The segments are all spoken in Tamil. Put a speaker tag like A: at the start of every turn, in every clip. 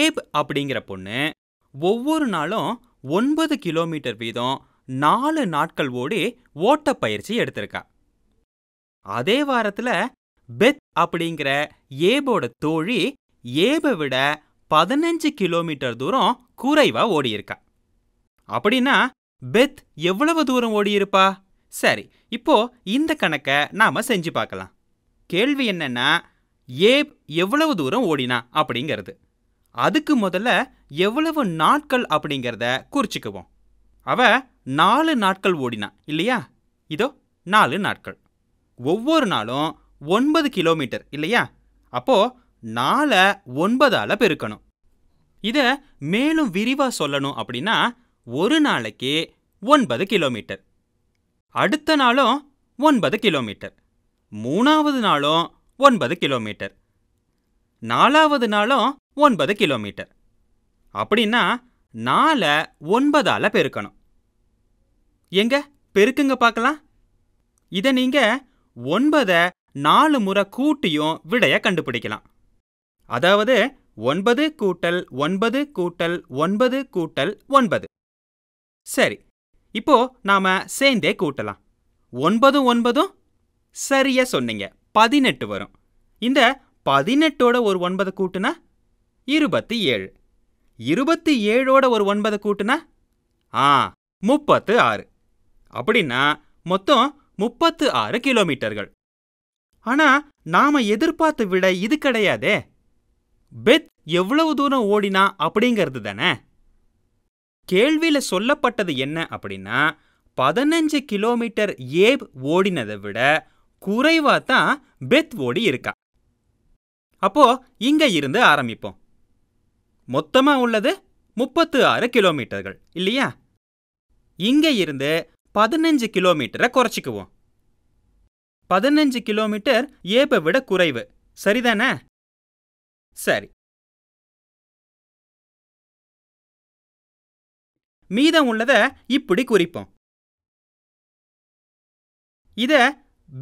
A: ஏப் அப்படிங்கிற பொண்ணு ஒவ்வொரு நாளும் ஒன்பது கிலோமீட்டர் வீதம் நாலு நாட்கள் ஓடி ஓட்ட பயிற்சி எடுத்திருக்கா அதே வாரத்துல பெத் அப்படிங்கிற ஏபோட தோழி ஏபை விட பதினஞ்சு கிலோமீட்டர் தூரம் குறைவா ஓடியிருக்கா அப்படின்னா பெத் எவ்வளவு தூரம் ஓடியிருப்பா சரி இப்போ இந்த கணக்கை நாம செஞ்சு பார்க்கலாம் கேள்வி என்னன்னா ஏப் எவ்வளவு தூரம் ஓடினா அப்படிங்கிறது அதுக்கு முதல்ல எவ்வளவு நாட்கள் அப்படிங்கிறத குறிச்சிக்குவோம் அவ நாலு நாட்கள் ஓடினான் இல்லையா இதோ நாலு நாட்கள் ஒவ்வொரு நாளும் ஒன்பது கிலோமீட்டர் இல்லையா அப்போ நாலை ஒன்பதால் பெருக்கணும் இதை மேலும் விரிவாக சொல்லணும் அப்படின்னா ஒரு நாளைக்கு ஒன்பது கிலோமீட்டர் அடுத்த நாளும் ஒன்பது கிலோமீட்டர் மூணாவது நாளும் ஒன்பது கிலோமீட்டர் நாலாவது நாளும் ஒன்பது கிலோமீட்டர் அப்படின்னா நாலை ஒன்பதால் பெருக்கணும் எங்க பெருக்குங்க பார்க்கலாம் இதை நீங்கள் ஒன்பதை நாலு முறை கூட்டியும் விடைய கண்டுபிடிக்கலாம் அதாவது ஒன்பது கூட்டல் ஒன்பது கூட்டல் ஒன்பது கூட்டல் ஒன்பது சரி இப்போ நாம சேர்ந்தே கூட்டலாம் ஒன்பதும் ஒன்பதும் சரியா சொன்னீங்க பதினெட்டு வரும் இந்த பதினெட்டோட ஒரு ஒன்பது கூட்டுனா இருபத்தி ஏழு இருபத்தி ஏழோட ஒரு ஒன்பதை கூட்டுனா ஆ முப்பத்து ஆறு அப்படின்னா மொத்தம் முப்பத்து ஆறு கிலோமீட்டர்கள் ஆனா நாம எதிர்பார்த்த விட இது கிடையாதே பெத் எவ்வளவு தூரம் ஓடினா அப்படிங்கிறது தானே கேள்வியில சொல்லப்பட்டது என்ன அப்படின்னா பதினஞ்சு கிலோமீட்டர் ஏப் ஓடினதை விட குறைவா தான் பெத் ஓடி இருக்கா அப்போ இங்க இருந்து ஆரம்பிப்போம் மொத்தமா உள்ளது முப்பத்து ஆறு கிலோமீட்டர்கள் இல்லையா இங்க இருந்து பதினஞ்சு கிலோமீட்டரை குறைச்சிக்குவோம் பதினஞ்சு கிலோமீட்டர் ஏப்பை விட குறைவு சரிதானே சரி மீதம் உள்ளத இப்படி குறிப்போம் இத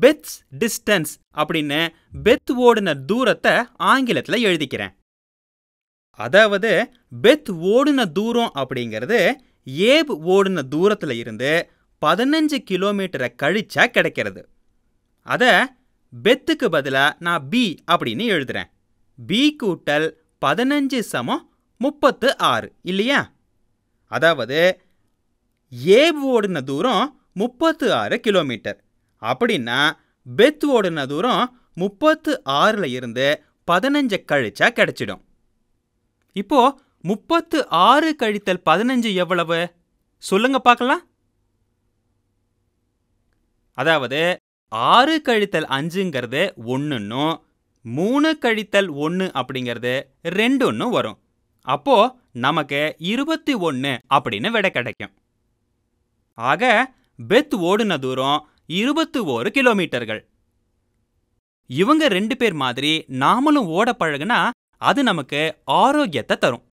A: பெத்ஸ் டிஸ்டன்ஸ் அப்படின்னு பெத் ஓடுன தூரத்தை ஆங்கிலத்தில் எழுதிக்கிறேன் அதாவது பெத் ஓடின தூரம் அப்படிங்கிறது ஏப் ஓடின தூரத்தில் இருந்து பதினஞ்சு கிலோமீட்டரை கழிச்சா கிடைக்கிறது அதை பெத்துக்கு பதிலாக நான் பி அப்படின்னு எழுதுறேன் பி கூட்டல் பதினஞ்சு சமம் முப்பத்து ஆறு இல்லையா அதாவது ஏப் ஓடின தூரம் முப்பத்து ஆறு கிலோமீட்டர் அப்படின்னா பெத் ஓடின தூரம் முப்பத்து ஆறில் இருந்து பதினஞ்சை கழிச்சா கிடைச்சிடும் இப்போ முப்பத்து ஆறு கழித்தல் பதினஞ்சு எவ்வளவு சொல்லுங்க பார்க்கலாம் அதாவது ஆறு கழித்தல் அஞ்சுங்கிறது ஒன்றுன்னும் மூணு கழித்தல் ஒன்று அப்படிங்கிறது ரெண்டுன்னு வரும் அப்போ நமக்கு இருபத்தி ஒன்று அப்படின்னு விடை கிடைக்கும் ஆக பெத் ஓடுன தூரம் இருபத்தி ஓரு கிலோமீட்டர்கள் இவங்க ரெண்டு பேர் மாதிரி நாமளும் ஓட பழகுனா அது நமக்கு ஆரோக்கியத்தை தரும்